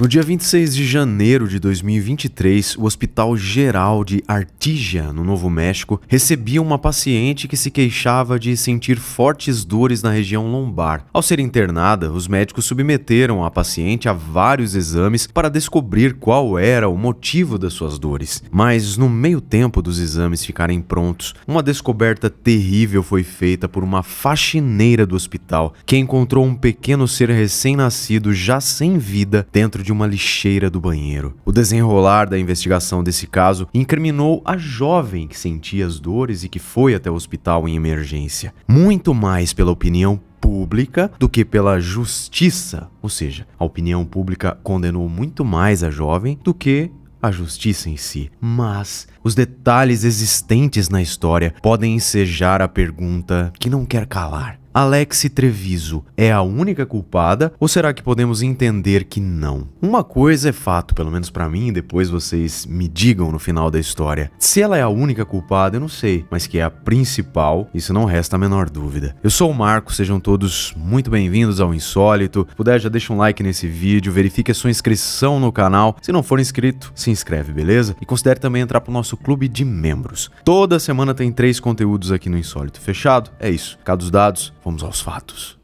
No dia 26 de janeiro de 2023, o Hospital Geral de Artigia, no Novo México, recebia uma paciente que se queixava de sentir fortes dores na região lombar. Ao ser internada, os médicos submeteram a paciente a vários exames para descobrir qual era o motivo das suas dores. Mas no meio tempo dos exames ficarem prontos, uma descoberta terrível foi feita por uma faxineira do hospital, que encontrou um pequeno ser recém-nascido já sem vida dentro de de uma lixeira do banheiro. O desenrolar da investigação desse caso incriminou a jovem que sentia as dores e que foi até o hospital em emergência, muito mais pela opinião pública do que pela justiça, ou seja, a opinião pública condenou muito mais a jovem do que a justiça em si, mas os detalhes existentes na história podem ensejar a pergunta que não quer calar. Alexi Treviso é a única culpada ou será que podemos entender que não? Uma coisa é fato, pelo menos para mim, depois vocês me digam no final da história. Se ela é a única culpada, eu não sei, mas que é a principal, isso não resta a menor dúvida. Eu sou o Marco, sejam todos muito bem-vindos ao Insólito. Se puder, já deixa um like nesse vídeo, verifique a sua inscrição no canal. Se não for inscrito, se inscreve, beleza? E considere também entrar pro nosso clube de membros. Toda semana tem três conteúdos aqui no Insólito. Fechado? É isso. Cada os dados Vamos aos fatos.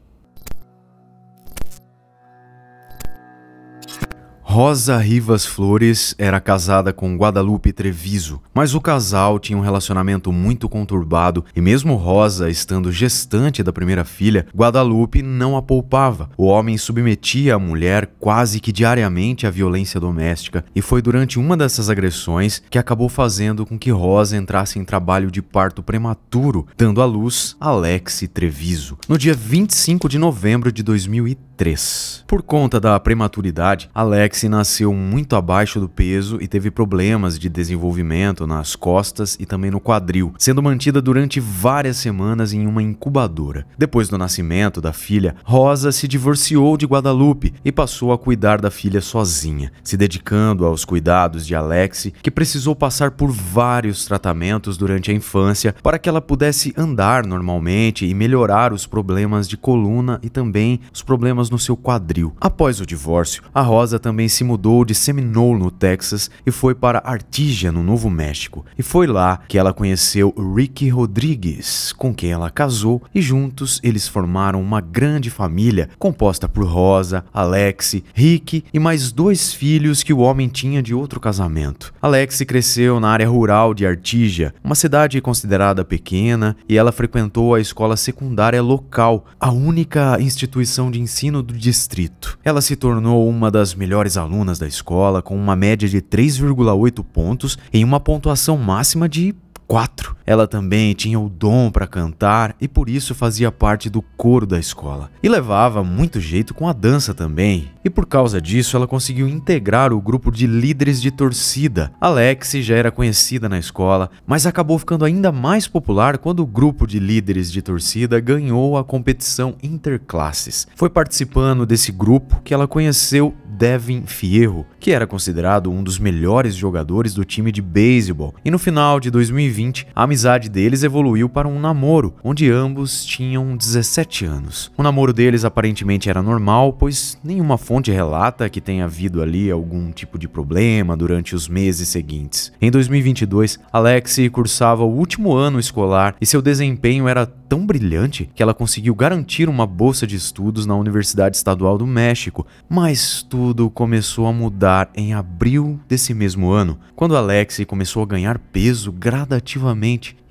Rosa Rivas Flores era casada com Guadalupe Treviso, mas o casal tinha um relacionamento muito conturbado e, mesmo Rosa estando gestante da primeira filha, Guadalupe não a poupava. O homem submetia a mulher quase que diariamente à violência doméstica e foi durante uma dessas agressões que acabou fazendo com que Rosa entrasse em trabalho de parto prematuro, dando à luz Alex Treviso. No dia 25 de novembro de 2013, 3. Por conta da prematuridade, Alexi nasceu muito abaixo do peso e teve problemas de desenvolvimento nas costas e também no quadril, sendo mantida durante várias semanas em uma incubadora. Depois do nascimento da filha, Rosa se divorciou de Guadalupe e passou a cuidar da filha sozinha, se dedicando aos cuidados de Alexi, que precisou passar por vários tratamentos durante a infância para que ela pudesse andar normalmente e melhorar os problemas de coluna e também os problemas problemas no seu quadril. Após o divórcio, a Rosa também se mudou de Seminole, no Texas, e foi para Artigia, no Novo México. E foi lá que ela conheceu Ricky Rodrigues, com quem ela casou, e juntos eles formaram uma grande família composta por Rosa, Alex, Rick e mais dois filhos que o homem tinha de outro casamento. Alex cresceu na área rural de Artigia, uma cidade considerada pequena, e ela frequentou a escola secundária local, a única instituição de ensino do distrito. Ela se tornou uma das melhores alunas da escola, com uma média de 3,8 pontos em uma pontuação máxima de quatro. Ela também tinha o dom para cantar e por isso fazia parte do coro da escola. E levava muito jeito com a dança também. E por causa disso, ela conseguiu integrar o grupo de líderes de torcida. Alexi já era conhecida na escola, mas acabou ficando ainda mais popular quando o grupo de líderes de torcida ganhou a competição interclasses. Foi participando desse grupo que ela conheceu Devin Fierro, que era considerado um dos melhores jogadores do time de beisebol. E no final de 2020, 2020, a amizade deles evoluiu para um namoro, onde ambos tinham 17 anos. O namoro deles aparentemente era normal, pois nenhuma fonte relata que tenha havido ali algum tipo de problema durante os meses seguintes. Em 2022, Alexi cursava o último ano escolar e seu desempenho era tão brilhante que ela conseguiu garantir uma bolsa de estudos na Universidade Estadual do México, mas tudo começou a mudar em abril desse mesmo ano, quando Alexi começou a ganhar peso gradativamente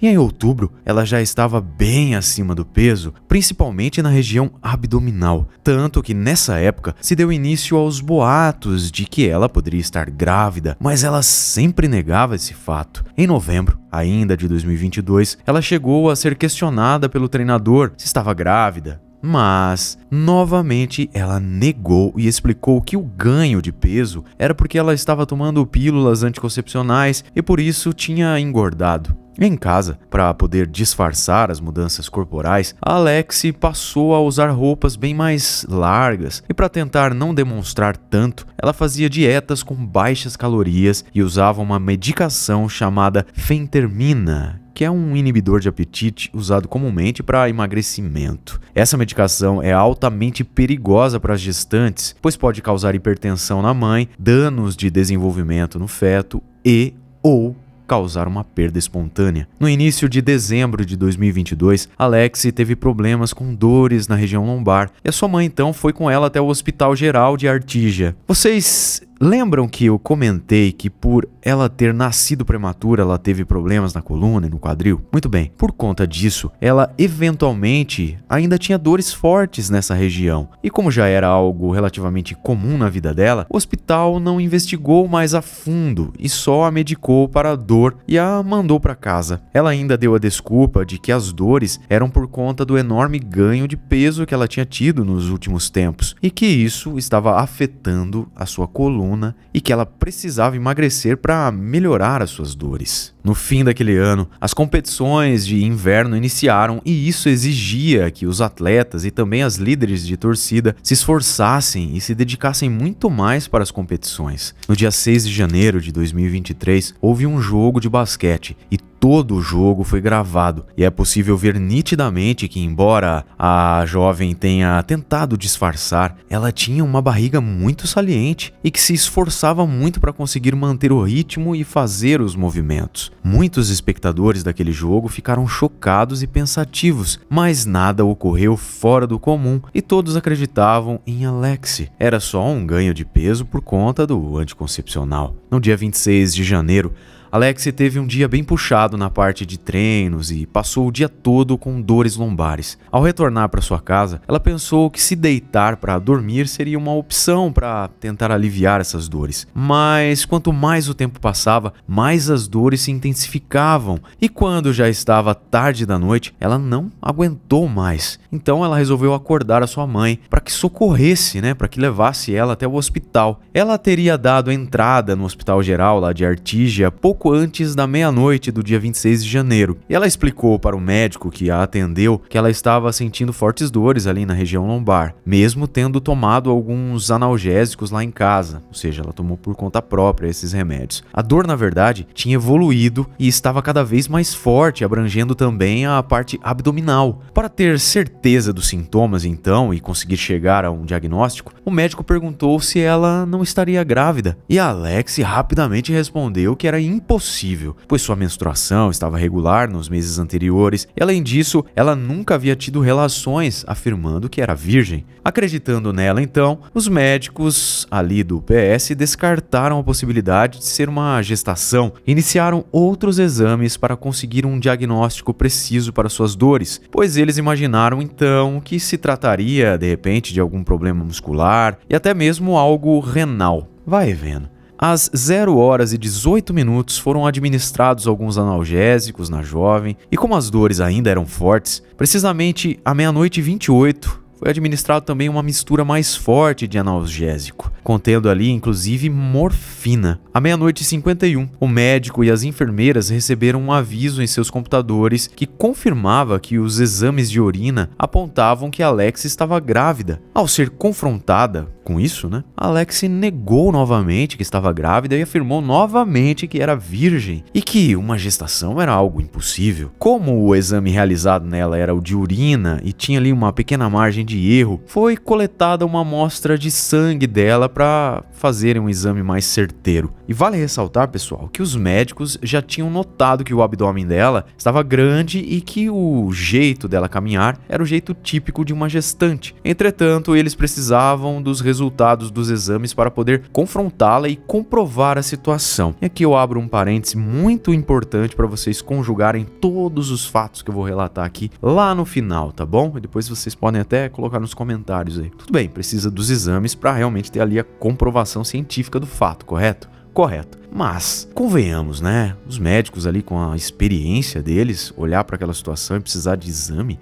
e em outubro ela já estava bem acima do peso, principalmente na região abdominal, tanto que nessa época se deu início aos boatos de que ela poderia estar grávida, mas ela sempre negava esse fato. Em novembro, ainda de 2022, ela chegou a ser questionada pelo treinador se estava grávida, mas, novamente, ela negou e explicou que o ganho de peso era porque ela estava tomando pílulas anticoncepcionais e por isso tinha engordado. Em casa, para poder disfarçar as mudanças corporais, Alexi passou a usar roupas bem mais largas e para tentar não demonstrar tanto, ela fazia dietas com baixas calorias e usava uma medicação chamada fentermina, que é um inibidor de apetite usado comumente para emagrecimento. Essa medicação é altamente perigosa para as gestantes, pois pode causar hipertensão na mãe, danos de desenvolvimento no feto e ou causar uma perda espontânea. No início de dezembro de 2022, Alexi teve problemas com dores na região lombar e a sua mãe então foi com ela até o Hospital Geral de Artígia. Vocês Lembram que eu comentei que por ela ter nascido prematura, ela teve problemas na coluna e no quadril? Muito bem, por conta disso, ela eventualmente ainda tinha dores fortes nessa região. E como já era algo relativamente comum na vida dela, o hospital não investigou mais a fundo e só a medicou para a dor e a mandou para casa. Ela ainda deu a desculpa de que as dores eram por conta do enorme ganho de peso que ela tinha tido nos últimos tempos e que isso estava afetando a sua coluna coluna e que ela precisava emagrecer para melhorar as suas dores. No fim daquele ano, as competições de inverno iniciaram e isso exigia que os atletas e também as líderes de torcida se esforçassem e se dedicassem muito mais para as competições. No dia 6 de janeiro de 2023, houve um jogo de basquete e todo o jogo foi gravado e é possível ver nitidamente que, embora a jovem tenha tentado disfarçar, ela tinha uma barriga muito saliente e que se esforçava muito para conseguir manter o ritmo e fazer os movimentos. Muitos espectadores daquele jogo ficaram chocados e pensativos, mas nada ocorreu fora do comum e todos acreditavam em Alexi. Era só um ganho de peso por conta do anticoncepcional. No dia 26 de janeiro, Alex teve um dia bem puxado na parte de treinos e passou o dia todo com dores lombares. Ao retornar para sua casa, ela pensou que se deitar para dormir seria uma opção para tentar aliviar essas dores. Mas quanto mais o tempo passava, mais as dores se intensificavam e quando já estava tarde da noite, ela não aguentou mais. Então ela resolveu acordar a sua mãe para que socorresse, né, para que levasse ela até o hospital. Ela teria dado entrada no Hospital Geral lá de Artígia pouco pouco antes da meia-noite do dia 26 de janeiro. E ela explicou para o médico que a atendeu que ela estava sentindo fortes dores ali na região lombar, mesmo tendo tomado alguns analgésicos lá em casa, ou seja, ela tomou por conta própria esses remédios. A dor, na verdade, tinha evoluído e estava cada vez mais forte, abrangendo também a parte abdominal. Para ter certeza dos sintomas, então, e conseguir chegar a um diagnóstico, o médico perguntou se ela não estaria grávida. E Alex rapidamente respondeu que era impossível impossível, pois sua menstruação estava regular nos meses anteriores e, além disso, ela nunca havia tido relações, afirmando que era virgem. Acreditando nela, então, os médicos ali do PS descartaram a possibilidade de ser uma gestação e iniciaram outros exames para conseguir um diagnóstico preciso para suas dores, pois eles imaginaram então que se trataria de repente de algum problema muscular e até mesmo algo renal. Vai vendo. Às 0 horas e 18 minutos foram administrados alguns analgésicos na jovem, e como as dores ainda eram fortes, precisamente à meia-noite e 28 foi administrado também uma mistura mais forte de analgésico, contendo ali inclusive morfina. À meia-noite e 51, o médico e as enfermeiras receberam um aviso em seus computadores que confirmava que os exames de urina apontavam que Alex estava grávida. Ao ser confrontada com isso, né? Alex negou novamente que estava grávida e afirmou novamente que era virgem e que uma gestação era algo impossível. Como o exame realizado nela era o de urina e tinha ali uma pequena margem de erro, foi coletada uma amostra de sangue dela para fazer um exame mais certeiro. E vale ressaltar, pessoal, que os médicos já tinham notado que o abdômen dela estava grande e que o jeito dela caminhar era o jeito típico de uma gestante. Entretanto, eles precisavam dos resultados resultados dos exames para poder confrontá-la e comprovar a situação. E aqui eu abro um parêntese muito importante para vocês conjugarem todos os fatos que eu vou relatar aqui lá no final, tá bom? E depois vocês podem até colocar nos comentários aí. Tudo bem, precisa dos exames para realmente ter ali a comprovação científica do fato, correto? Correto. Mas, convenhamos, né? Os médicos ali com a experiência deles, olhar para aquela situação e precisar de exame,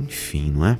enfim, não é?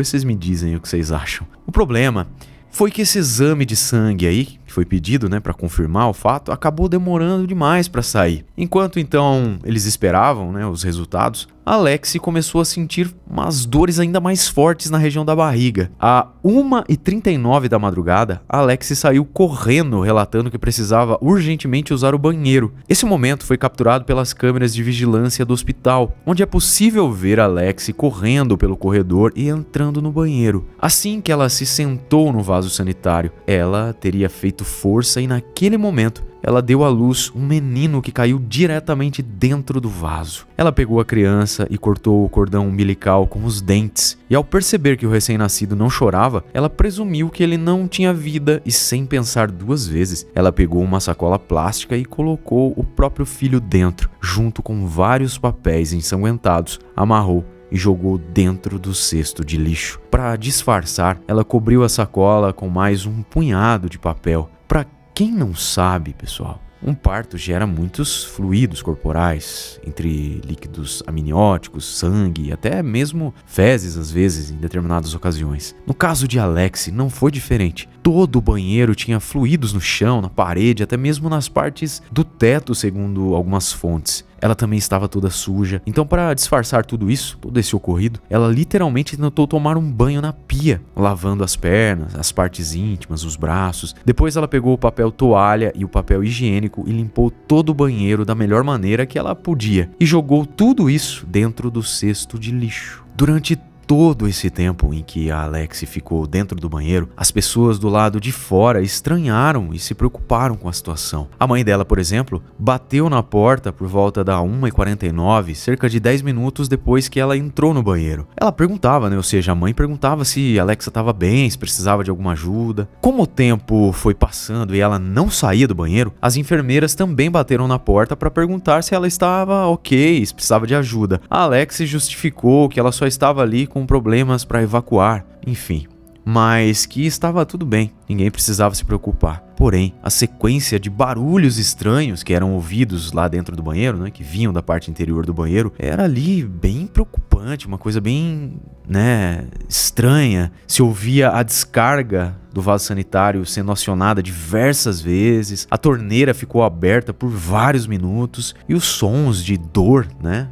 Depois vocês me dizem o que vocês acham. O problema foi que esse exame de sangue aí, que foi pedido, né, para confirmar o fato, acabou demorando demais para sair. Enquanto então eles esperavam, né, os resultados, Alex começou a sentir umas dores ainda mais fortes na região da barriga. A 1h39 da madrugada, Alex saiu correndo, relatando que precisava urgentemente usar o banheiro. Esse momento foi capturado pelas câmeras de vigilância do hospital, onde é possível ver Alex correndo pelo corredor e entrando no banheiro. Assim que ela se sentou no vaso sanitário, ela teria feito força e naquele momento ela deu à luz um menino que caiu diretamente dentro do vaso. Ela pegou a criança e cortou o cordão umbilical com os dentes, e ao perceber que o recém-nascido não chorava, ela presumiu que ele não tinha vida e, sem pensar duas vezes, ela pegou uma sacola plástica e colocou o próprio filho dentro, junto com vários papéis ensanguentados, amarrou e jogou dentro do cesto de lixo. Para disfarçar, ela cobriu a sacola com mais um punhado de papel. Para quem não sabe, pessoal, um parto gera muitos fluidos corporais, entre líquidos amnióticos, sangue e até mesmo fezes às vezes em determinadas ocasiões. No caso de Alexi, não foi diferente. Todo o banheiro tinha fluidos no chão, na parede, até mesmo nas partes do teto, segundo algumas fontes ela também estava toda suja. Então, para disfarçar tudo isso, todo esse ocorrido, ela literalmente tentou tomar um banho na pia, lavando as pernas, as partes íntimas, os braços. Depois, ela pegou o papel toalha e o papel higiênico e limpou todo o banheiro da melhor maneira que ela podia e jogou tudo isso dentro do cesto de lixo. Durante todo esse tempo em que a Alex ficou dentro do banheiro, as pessoas do lado de fora estranharam e se preocuparam com a situação. A mãe dela, por exemplo, bateu na porta por volta da 1h49, cerca de 10 minutos depois que ela entrou no banheiro. Ela perguntava, né? Ou seja, a mãe perguntava se Alexa estava bem, se precisava de alguma ajuda. Como o tempo foi passando e ela não saía do banheiro, as enfermeiras também bateram na porta para perguntar se ela estava ok, se precisava de ajuda. A Alex justificou que ela só estava ali com com problemas para evacuar, enfim. Mas que estava tudo bem, ninguém precisava se preocupar. Porém, a sequência de barulhos estranhos que eram ouvidos lá dentro do banheiro, né, que vinham da parte interior do banheiro, era ali bem preocupante, uma coisa bem, né, estranha. Se ouvia a descarga do vaso sanitário sendo acionada diversas vezes, a torneira ficou aberta por vários minutos e os sons de dor, né,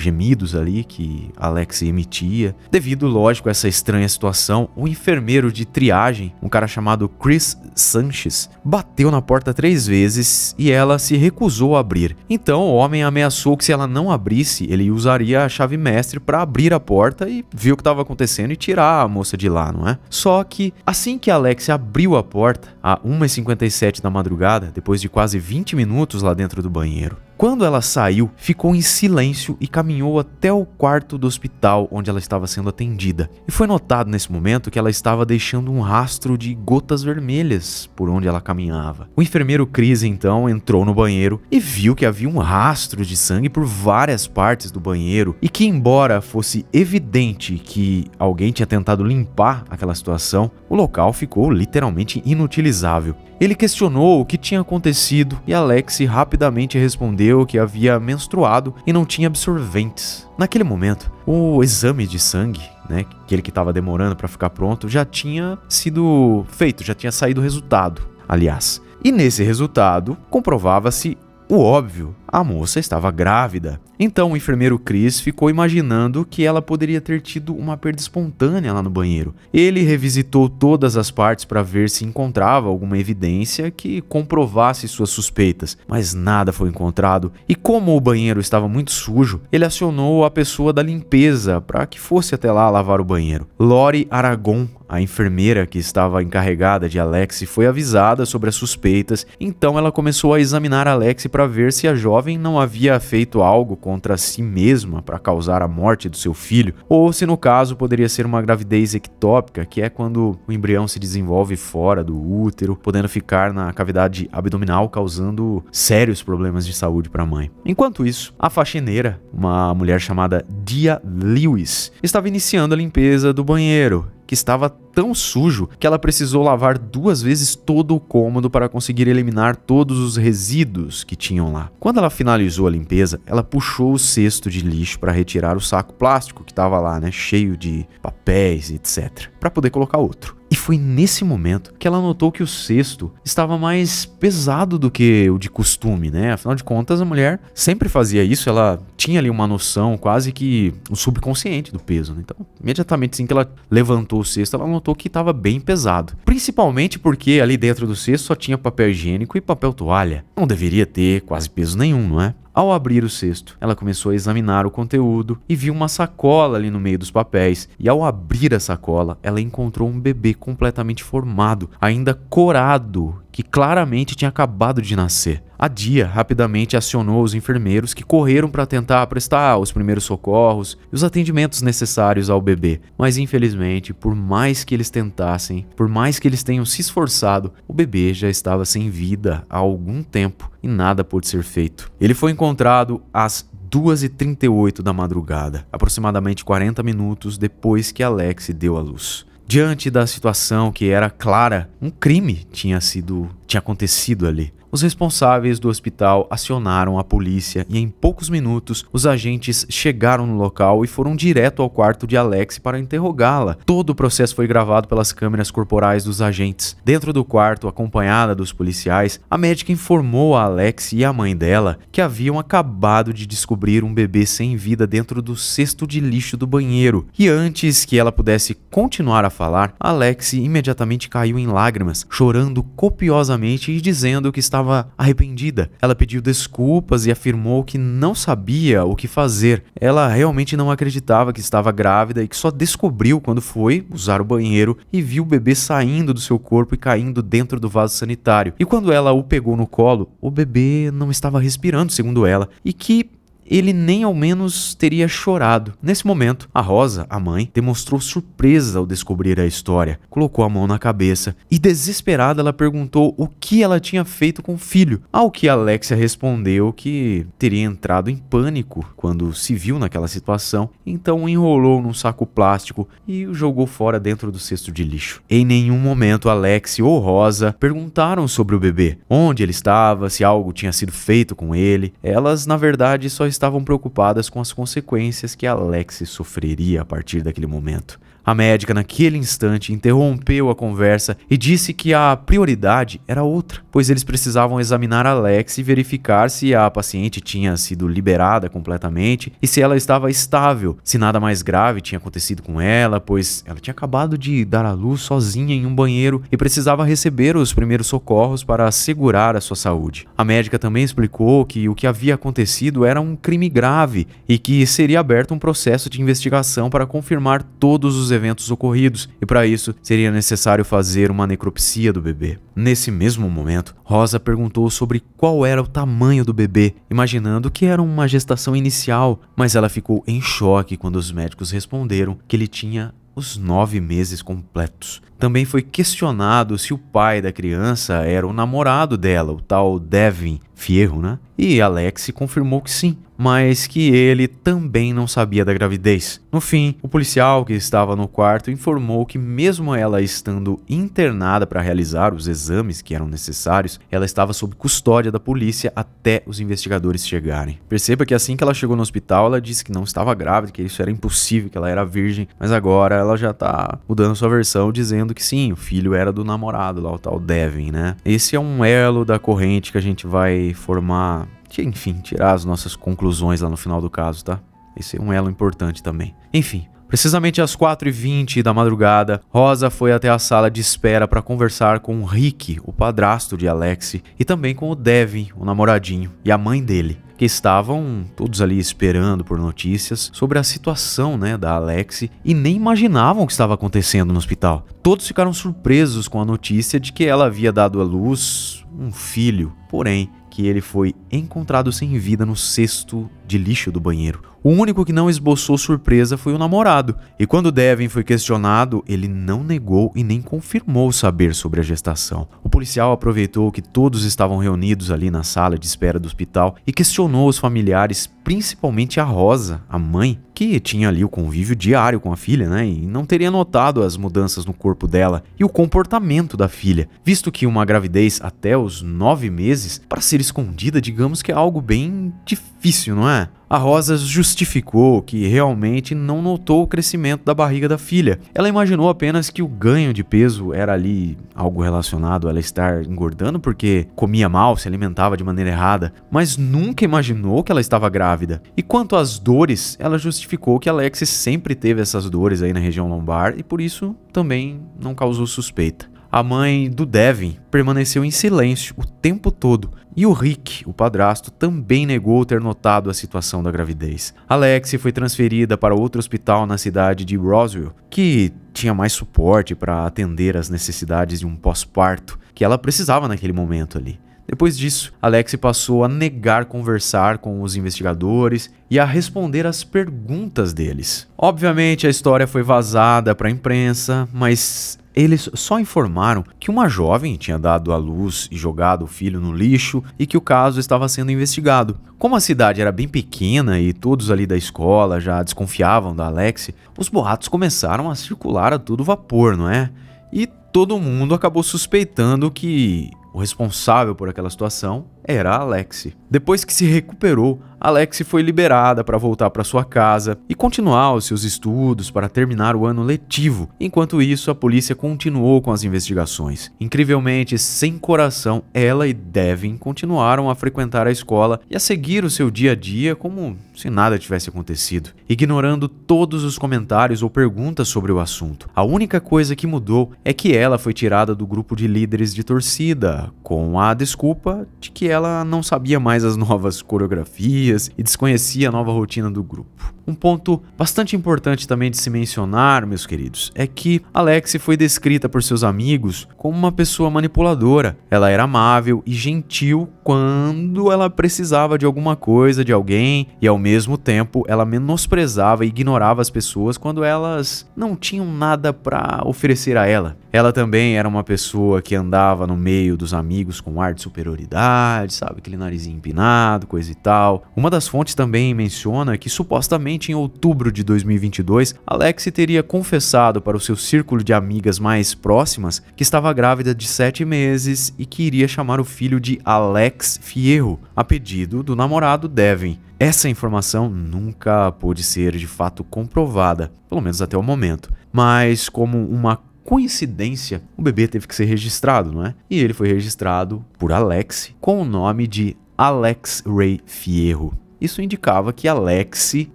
gemidos ali que Alex emitia. Devido, lógico, a essa estranha situação, o enfermeiro de triagem, um cara chamado Chris Sanchez, bateu na porta três vezes e ela se recusou a abrir. Então o homem ameaçou que se ela não abrisse, ele usaria a chave mestre para abrir a porta e ver o que estava acontecendo e tirar a moça de lá, não é? Só que assim que Alex abriu a porta, a 1h57 da madrugada, depois de quase 20 minutos lá dentro do banheiro, quando ela saiu, ficou em silêncio e caminhou até o quarto do hospital onde ela estava sendo atendida. E foi notado nesse momento que ela estava deixando um rastro de gotas vermelhas por onde ela caminhava. O enfermeiro Chris então entrou no banheiro e viu que havia um rastro de sangue por várias partes do banheiro e que embora fosse evidente que alguém tinha tentado limpar aquela situação, o local ficou literalmente inutilizável. Ele questionou o que tinha acontecido e Alex rapidamente respondeu que havia menstruado e não tinha absorventes. Naquele momento, o exame de sangue, né, aquele que estava demorando para ficar pronto, já tinha sido feito, já tinha saído o resultado, aliás. E nesse resultado comprovava-se o óbvio, a moça estava grávida. Então o enfermeiro Chris ficou imaginando que ela poderia ter tido uma perda espontânea lá no banheiro. Ele revisitou todas as partes para ver se encontrava alguma evidência que comprovasse suas suspeitas, mas nada foi encontrado. E como o banheiro estava muito sujo, ele acionou a pessoa da limpeza para que fosse até lá lavar o banheiro. Lori Aragon a enfermeira que estava encarregada de Alex foi avisada sobre as suspeitas, então ela começou a examinar Alex para ver se a jovem jovem não havia feito algo contra si mesma para causar a morte do seu filho, ou se no caso poderia ser uma gravidez ectópica, que é quando o embrião se desenvolve fora do útero, podendo ficar na cavidade abdominal, causando sérios problemas de saúde para a mãe. Enquanto isso, a faxineira, uma mulher chamada Dia Lewis, estava iniciando a limpeza do banheiro que estava tão sujo que ela precisou lavar duas vezes todo o cômodo para conseguir eliminar todos os resíduos que tinham lá. Quando ela finalizou a limpeza, ela puxou o cesto de lixo para retirar o saco plástico que estava lá, né, cheio de papéis, etc, para poder colocar outro. E foi nesse momento que ela notou que o cesto estava mais pesado do que o de costume, né? Afinal de contas, a mulher sempre fazia isso, ela tinha ali uma noção quase que o subconsciente do peso, né? Então, imediatamente assim que ela levantou o cesto, ela notou que estava bem pesado. Principalmente porque ali dentro do cesto só tinha papel higiênico e papel toalha. Não deveria ter quase peso nenhum, não é? Ao abrir o cesto, ela começou a examinar o conteúdo e viu uma sacola ali no meio dos papéis. E ao abrir a sacola, ela encontrou um bebê completamente formado, ainda corado que claramente tinha acabado de nascer. A Dia rapidamente acionou os enfermeiros que correram para tentar prestar os primeiros socorros e os atendimentos necessários ao bebê. Mas infelizmente, por mais que eles tentassem, por mais que eles tenham se esforçado, o bebê já estava sem vida há algum tempo e nada pôde ser feito. Ele foi encontrado às 2h38 da madrugada, aproximadamente 40 minutos depois que Alex deu à luz diante da situação que era clara, um crime tinha sido tinha acontecido ali. Os responsáveis do hospital acionaram a polícia e, em poucos minutos, os agentes chegaram no local e foram direto ao quarto de Alex para interrogá-la. Todo o processo foi gravado pelas câmeras corporais dos agentes. Dentro do quarto, acompanhada dos policiais, a médica informou a Alex e a mãe dela que haviam acabado de descobrir um bebê sem vida dentro do cesto de lixo do banheiro. E antes que ela pudesse continuar a falar, Alex imediatamente caiu em lágrimas, chorando copiosamente e dizendo que estava estava arrependida. Ela pediu desculpas e afirmou que não sabia o que fazer. Ela realmente não acreditava que estava grávida e que só descobriu quando foi usar o banheiro e viu o bebê saindo do seu corpo e caindo dentro do vaso sanitário. E quando ela o pegou no colo, o bebê não estava respirando, segundo ela, e que ele nem ao menos teria chorado. Nesse momento, a Rosa, a mãe, demonstrou surpresa ao descobrir a história, colocou a mão na cabeça e, desesperada, ela perguntou o que ela tinha feito com o filho. Ao que Alexia respondeu que teria entrado em pânico quando se viu naquela situação, então enrolou num saco plástico e o jogou fora dentro do cesto de lixo. Em nenhum momento, Alexia ou Rosa perguntaram sobre o bebê, onde ele estava, se algo tinha sido feito com ele. Elas, na verdade, só estavam estavam preocupadas com as consequências que Alex sofreria a partir daquele momento. A médica, naquele instante, interrompeu a conversa e disse que a prioridade era outra, pois eles precisavam examinar Alex e verificar se a paciente tinha sido liberada completamente e se ela estava estável, se nada mais grave tinha acontecido com ela, pois ela tinha acabado de dar à luz sozinha em um banheiro e precisava receber os primeiros socorros para assegurar a sua saúde. A médica também explicou que o que havia acontecido era um crime grave e que seria aberto um processo de investigação para confirmar todos os os eventos ocorridos, e para isso seria necessário fazer uma necropsia do bebê. Nesse mesmo momento, Rosa perguntou sobre qual era o tamanho do bebê, imaginando que era uma gestação inicial, mas ela ficou em choque quando os médicos responderam que ele tinha os nove meses completos. Também foi questionado se o pai da criança era o namorado dela, o tal Devin, Fierro, né? E Alex confirmou que sim, mas que ele também não sabia da gravidez. No fim, o policial que estava no quarto informou que, mesmo ela estando internada para realizar os exames que eram necessários, ela estava sob custódia da polícia até os investigadores chegarem. Perceba que assim que ela chegou no hospital, ela disse que não estava grávida, que isso era impossível, que ela era virgem, mas agora ela já está mudando sua versão, dizendo que sim, o filho era do namorado lá, o tal Devin, né? Esse é um elo da corrente que a gente vai formar, enfim, tirar as nossas conclusões lá no final do caso, tá? Esse é um elo importante também. Enfim, Precisamente às 4h20 da madrugada, Rosa foi até a sala de espera para conversar com o Rick, o padrasto de Alexi, e também com o Devin, o namoradinho, e a mãe dele, que estavam todos ali esperando por notícias sobre a situação né, da Alexi e nem imaginavam o que estava acontecendo no hospital. Todos ficaram surpresos com a notícia de que ela havia dado à luz um filho, porém que ele foi encontrado sem vida no sexto de lixo do banheiro. O único que não esboçou surpresa foi o namorado, e quando Devin foi questionado, ele não negou e nem confirmou saber sobre a gestação. O policial aproveitou que todos estavam reunidos ali na sala de espera do hospital e questionou os familiares, principalmente a Rosa, a mãe, que tinha ali o convívio diário com a filha, né, e não teria notado as mudanças no corpo dela e o comportamento da filha, visto que uma gravidez até os nove meses, para ser escondida, digamos que é algo bem difícil difícil, não é? A Rosa justificou que realmente não notou o crescimento da barriga da filha. Ela imaginou apenas que o ganho de peso era ali algo relacionado a ela estar engordando porque comia mal, se alimentava de maneira errada, mas nunca imaginou que ela estava grávida. E quanto às dores, ela justificou que Alexis sempre teve essas dores aí na região lombar e por isso também não causou suspeita. A mãe do Devin permaneceu em silêncio o tempo todo e o Rick, o padrasto, também negou ter notado a situação da gravidez. Alex foi transferida para outro hospital na cidade de Roswell, que tinha mais suporte para atender às necessidades de um pós-parto que ela precisava naquele momento ali. Depois disso, Alex passou a negar conversar com os investigadores e a responder às perguntas deles. Obviamente, a história foi vazada para a imprensa, mas eles só informaram que uma jovem tinha dado à luz e jogado o filho no lixo e que o caso estava sendo investigado. Como a cidade era bem pequena e todos ali da escola já desconfiavam da Alex, os boatos começaram a circular a todo vapor, não é? E todo mundo acabou suspeitando que o responsável por aquela situação era Alexi. Depois que se recuperou, Alexi foi liberada para voltar para sua casa e continuar os seus estudos para terminar o ano letivo. Enquanto isso, a polícia continuou com as investigações. Incrivelmente, sem coração, ela e Devin continuaram a frequentar a escola e a seguir o seu dia a dia como se nada tivesse acontecido, ignorando todos os comentários ou perguntas sobre o assunto. A única coisa que mudou é que ela foi tirada do grupo de líderes de torcida, com a desculpa de que ela não sabia mais as novas coreografias e desconhecia a nova rotina do grupo. Um ponto bastante importante também de se mencionar, meus queridos, é que Alexi foi descrita por seus amigos como uma pessoa manipuladora. Ela era amável e gentil quando ela precisava de alguma coisa, de alguém, e ao mesmo tempo ela menosprezava e ignorava as pessoas quando elas não tinham nada para oferecer a ela. Ela também era uma pessoa que andava no meio dos amigos com ar de superioridade, sabe, aquele narizinho empinado, coisa e tal. Uma das fontes também menciona que supostamente Somente em outubro de 2022, Alex teria confessado para o seu círculo de amigas mais próximas que estava grávida de 7 meses e que iria chamar o filho de Alex Fierro, a pedido do namorado Devin. Essa informação nunca pôde ser de fato comprovada, pelo menos até o momento. Mas, como uma coincidência, o bebê teve que ser registrado, não é? E ele foi registrado por Alex com o nome de Alex Ray Fierro. Isso indicava que Alexi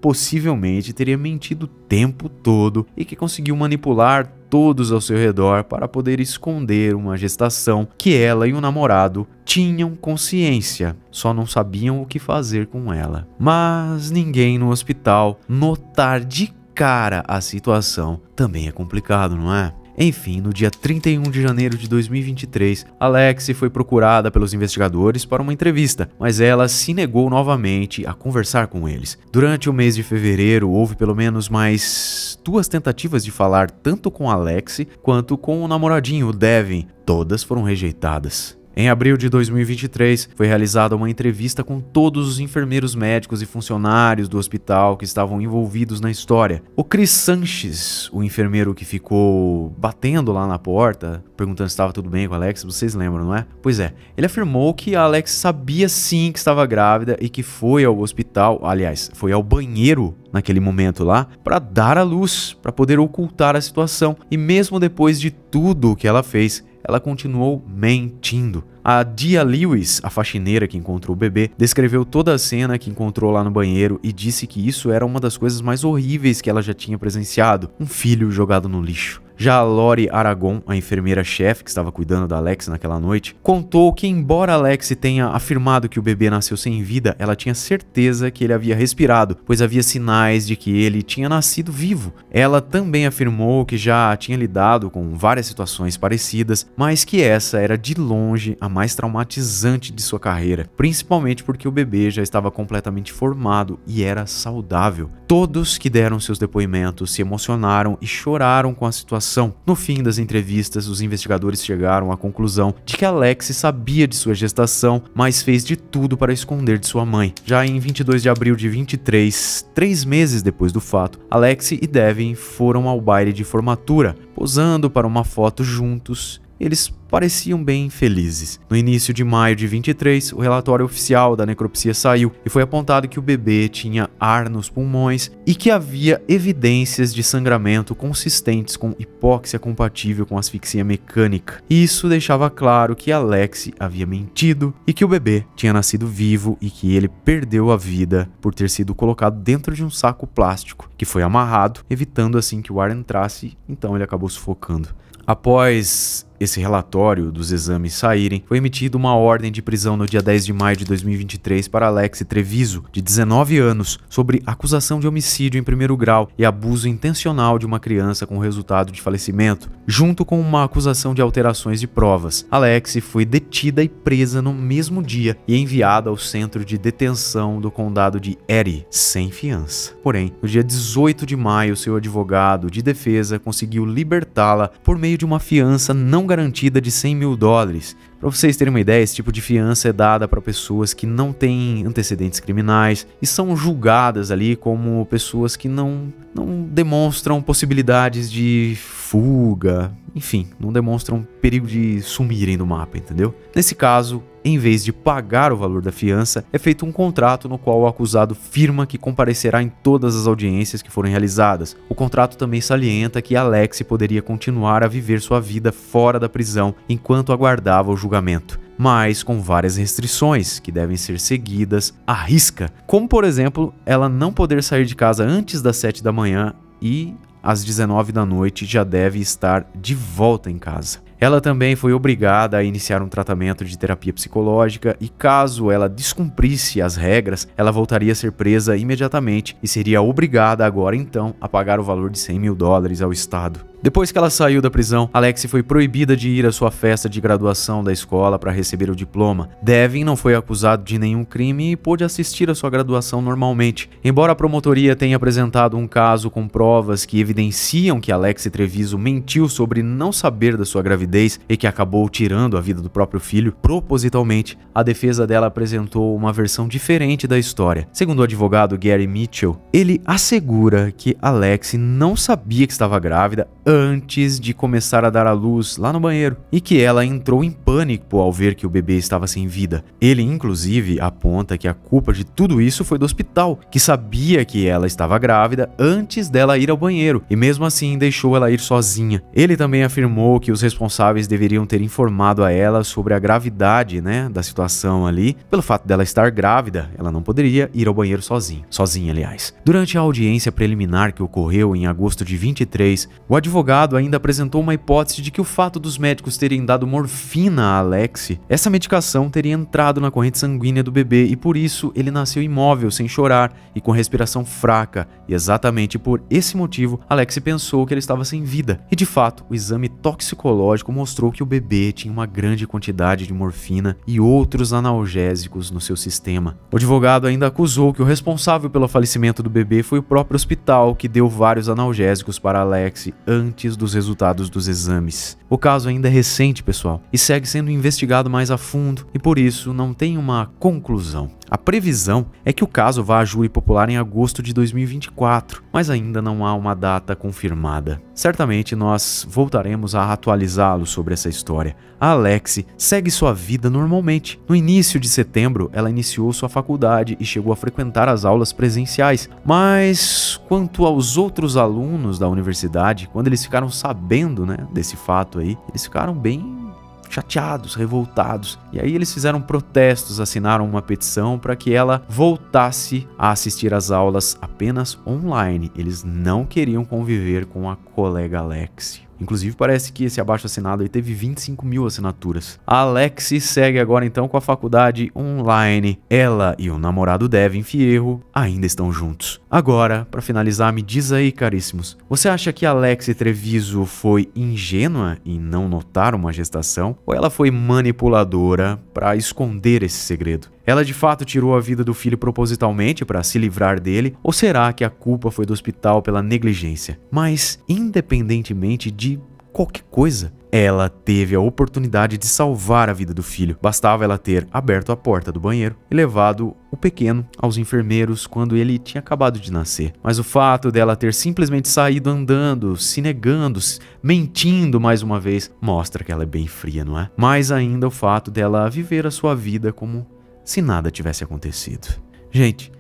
possivelmente teria mentido o tempo todo e que conseguiu manipular todos ao seu redor para poder esconder uma gestação que ela e o namorado tinham consciência, só não sabiam o que fazer com ela. Mas ninguém no hospital notar de cara a situação também é complicado, não é? Enfim, no dia 31 de janeiro de 2023, Alexi foi procurada pelos investigadores para uma entrevista, mas ela se negou novamente a conversar com eles. Durante o mês de fevereiro, houve pelo menos mais duas tentativas de falar tanto com Alexi quanto com o namoradinho, Devin. Todas foram rejeitadas. Em abril de 2023, foi realizada uma entrevista com todos os enfermeiros médicos e funcionários do hospital que estavam envolvidos na história. O Chris Sanches, o enfermeiro que ficou batendo lá na porta, perguntando se estava tudo bem com a Alex, vocês lembram, não é? Pois é, ele afirmou que a Alex sabia sim que estava grávida e que foi ao hospital, aliás, foi ao banheiro naquele momento lá, para dar a luz, para poder ocultar a situação. E mesmo depois de tudo o que ela fez, ela continuou mentindo. A Dia Lewis, a faxineira que encontrou o bebê, descreveu toda a cena que encontrou lá no banheiro e disse que isso era uma das coisas mais horríveis que ela já tinha presenciado: um filho jogado no lixo. Já a Lori Aragon, a enfermeira-chefe que estava cuidando da Alex naquela noite, contou que, embora Alex tenha afirmado que o bebê nasceu sem vida, ela tinha certeza que ele havia respirado, pois havia sinais de que ele tinha nascido vivo. Ela também afirmou que já tinha lidado com várias situações parecidas, mas que essa era de longe a mais traumatizante de sua carreira, principalmente porque o bebê já estava completamente formado e era saudável. Todos que deram seus depoimentos se emocionaram e choraram com a situação no fim das entrevistas, os investigadores chegaram à conclusão de que Alex sabia de sua gestação, mas fez de tudo para esconder de sua mãe. Já em 22 de abril de 23, três meses depois do fato, Alex e Devin foram ao baile de formatura, posando para uma foto juntos eles pareciam bem felizes. No início de maio de 23, o relatório oficial da necropsia saiu e foi apontado que o bebê tinha ar nos pulmões e que havia evidências de sangramento consistentes com hipóxia compatível com asfixia mecânica. Isso deixava claro que Alex havia mentido e que o bebê tinha nascido vivo e que ele perdeu a vida por ter sido colocado dentro de um saco plástico que foi amarrado, evitando assim que o ar entrasse, então ele acabou sufocando. Após esse relatório dos exames saírem, foi emitida uma ordem de prisão no dia 10 de maio de 2023 para Alex Treviso, de 19 anos, sobre acusação de homicídio em primeiro grau e abuso intencional de uma criança com resultado de falecimento, junto com uma acusação de alterações de provas. Alex foi detida e presa no mesmo dia e enviada ao centro de detenção do condado de Erie, sem fiança. Porém, no dia 18 de maio, seu advogado de defesa conseguiu libertá-la por meio de uma fiança não garantida de 100 mil dólares. Para vocês terem uma ideia, esse tipo de fiança é dada para pessoas que não têm antecedentes criminais e são julgadas ali como pessoas que não, não demonstram possibilidades de fuga, enfim, não demonstram perigo de sumirem do mapa, entendeu? Nesse caso, em vez de pagar o valor da fiança, é feito um contrato no qual o acusado firma que comparecerá em todas as audiências que forem realizadas. O contrato também salienta que Alex poderia continuar a viver sua vida fora da prisão enquanto aguardava o julgamento mas com várias restrições que devem ser seguidas à risca, como por exemplo, ela não poder sair de casa antes das 7 da manhã e às 19 da noite já deve estar de volta em casa. Ela também foi obrigada a iniciar um tratamento de terapia psicológica e, caso ela descumprisse as regras, ela voltaria a ser presa imediatamente e seria obrigada agora então a pagar o valor de 100 mil dólares ao Estado. Depois que ela saiu da prisão, Alexi foi proibida de ir à sua festa de graduação da escola para receber o diploma. Devin não foi acusado de nenhum crime e pôde assistir à sua graduação normalmente. Embora a promotoria tenha apresentado um caso com provas que evidenciam que Alexi Treviso mentiu sobre não saber da sua gravidez, gravidez e que acabou tirando a vida do próprio filho propositalmente, a defesa dela apresentou uma versão diferente da história. Segundo o advogado Gary Mitchell, ele assegura que Alexi não sabia que estava grávida antes de começar a dar à luz lá no banheiro e que ela entrou em pânico ao ver que o bebê estava sem vida. Ele, inclusive, aponta que a culpa de tudo isso foi do hospital, que sabia que ela estava grávida antes dela ir ao banheiro e mesmo assim deixou ela ir sozinha. Ele também afirmou que os responsáveis responsáveis deveriam ter informado a ela sobre a gravidade, né, da situação ali. Pelo fato dela estar grávida, ela não poderia ir ao banheiro sozinha, sozinha, aliás. Durante a audiência preliminar que ocorreu em agosto de 23, o advogado ainda apresentou uma hipótese de que o fato dos médicos terem dado morfina a Alexi, essa medicação teria entrado na corrente sanguínea do bebê e por isso ele nasceu imóvel, sem chorar e com respiração fraca. E exatamente por esse motivo, Alexi pensou que ele estava sem vida. E de fato, o exame toxicológico médico mostrou que o bebê tinha uma grande quantidade de morfina e outros analgésicos no seu sistema. O advogado ainda acusou que o responsável pelo falecimento do bebê foi o próprio hospital, que deu vários analgésicos para Alex antes dos resultados dos exames. O caso ainda é recente, pessoal, e segue sendo investigado mais a fundo, e por isso não tem uma conclusão. A previsão é que o caso vá a júri popular em agosto de 2024, mas ainda não há uma data confirmada. Certamente nós voltaremos a atualizá-lo sobre essa história. A Alexi segue sua vida normalmente. No início de setembro, ela iniciou sua faculdade e chegou a frequentar as aulas presenciais, mas quanto aos outros alunos da universidade, quando eles ficaram sabendo né, desse fato aí, eles ficaram bem chateados, revoltados. E aí eles fizeram protestos, assinaram uma petição para que ela voltasse a assistir às aulas apenas online. Eles não queriam conviver com a colega Alexia. Inclusive, parece que esse abaixo-assinado aí teve 25 mil assinaturas. A Alexi segue agora então com a faculdade online. Ela e o namorado Devin Fierro ainda estão juntos. Agora, para finalizar, me diz aí, caríssimos, você acha que a Alexi Treviso foi ingênua em não notar uma gestação? Ou ela foi manipuladora para esconder esse segredo? Ela de fato tirou a vida do filho propositalmente para se livrar dele, ou será que a culpa foi do hospital pela negligência? Mas, independentemente de qualquer coisa, ela teve a oportunidade de salvar a vida do filho. Bastava ela ter aberto a porta do banheiro e levado o pequeno aos enfermeiros quando ele tinha acabado de nascer. Mas o fato dela ter simplesmente saído andando, se negando, mentindo mais uma vez, mostra que ela é bem fria, não é? Mais ainda o fato dela viver a sua vida como se nada tivesse acontecido. Gente,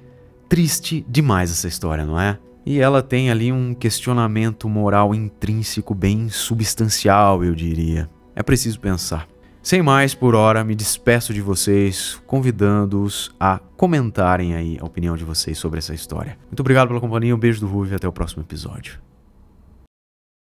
triste demais essa história, não é? E ela tem ali um questionamento moral intrínseco bem substancial, eu diria. É preciso pensar. Sem mais por hora, me despeço de vocês, convidando-os a comentarem aí a opinião de vocês sobre essa história. Muito obrigado pela companhia, um beijo do Ruve e até o próximo episódio.